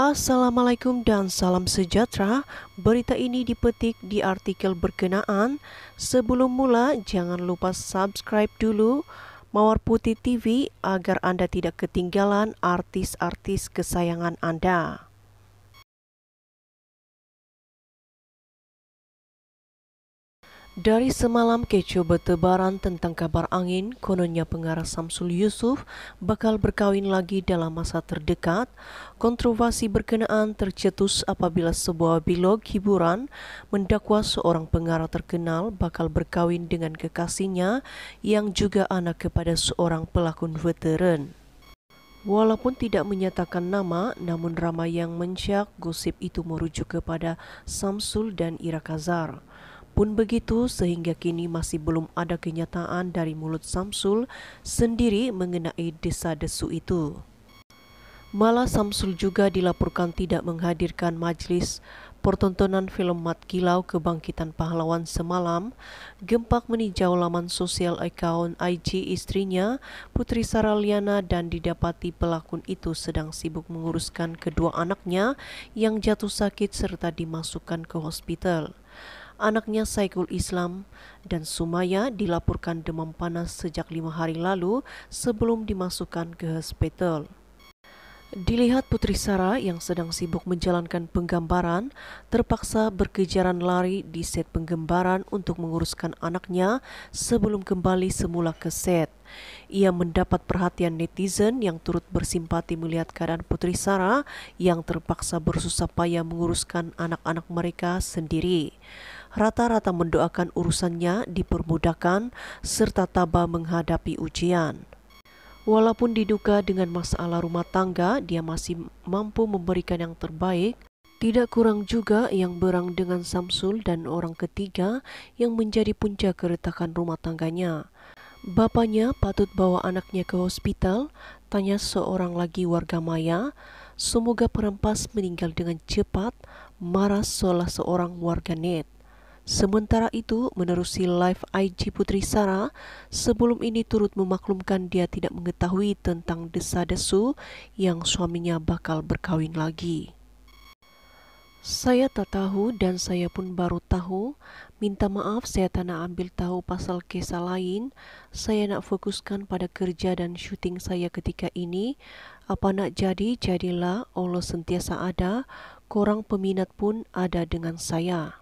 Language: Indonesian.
Assalamualaikum dan salam sejahtera. Berita ini dipetik di artikel berkenaan. Sebelum mula, jangan lupa subscribe dulu Mawar Putih TV agar Anda tidak ketinggalan artis-artis kesayangan Anda. Dari semalam kecoh bertebaran tentang kabar angin, kononnya pengarah Samsul Yusuf bakal berkawin lagi dalam masa terdekat. Kontroversi berkenaan tercetus apabila sebuah blog hiburan mendakwa seorang pengarah terkenal bakal berkawin dengan kekasihnya yang juga anak kepada seorang pelakon veteran. Walaupun tidak menyatakan nama, namun ramai yang mencak gosip itu merujuk kepada Samsul dan Ira Kazar. Pun begitu, sehingga kini masih belum ada kenyataan dari mulut Samsul sendiri mengenai desa-desu itu. Malah Samsul juga dilaporkan tidak menghadirkan majlis pertontonan film Mat Kilau Kebangkitan Pahlawan semalam, gempak meninjau laman sosial akun IG istrinya, Putri Sara Liana, dan didapati pelakon itu sedang sibuk menguruskan kedua anaknya yang jatuh sakit serta dimasukkan ke hospital. Anaknya Saiful Islam dan Sumaya dilaporkan demam panas sejak lima hari lalu sebelum dimasukkan ke hospital. Dilihat Putri Sarah yang sedang sibuk menjalankan penggambaran, terpaksa berkejaran lari di set penggambaran untuk menguruskan anaknya sebelum kembali semula ke set. Ia mendapat perhatian netizen yang turut bersimpati melihat keadaan Putri Sarah yang terpaksa bersusah payah menguruskan anak-anak mereka sendiri rata-rata mendoakan urusannya dipermudahkan serta tabah menghadapi ujian. Walaupun diduga dengan masalah rumah tangga, dia masih mampu memberikan yang terbaik. Tidak kurang juga yang berang dengan Samsul dan orang ketiga yang menjadi puncak keretakan rumah tangganya. Bapaknya patut bawa anaknya ke hospital, tanya seorang lagi warga Maya. Semoga perempas meninggal dengan cepat, marah seolah seorang warga Net. Sementara itu, menerusi live IG Putri Sara, sebelum ini turut memaklumkan dia tidak mengetahui tentang desa-desu yang suaminya bakal berkawin lagi. Saya tak tahu dan saya pun baru tahu. Minta maaf saya tak nak ambil tahu pasal kisah lain. Saya nak fokuskan pada kerja dan syuting saya ketika ini. Apa nak jadi, jadilah. Allah sentiasa ada. Korang peminat pun ada dengan saya.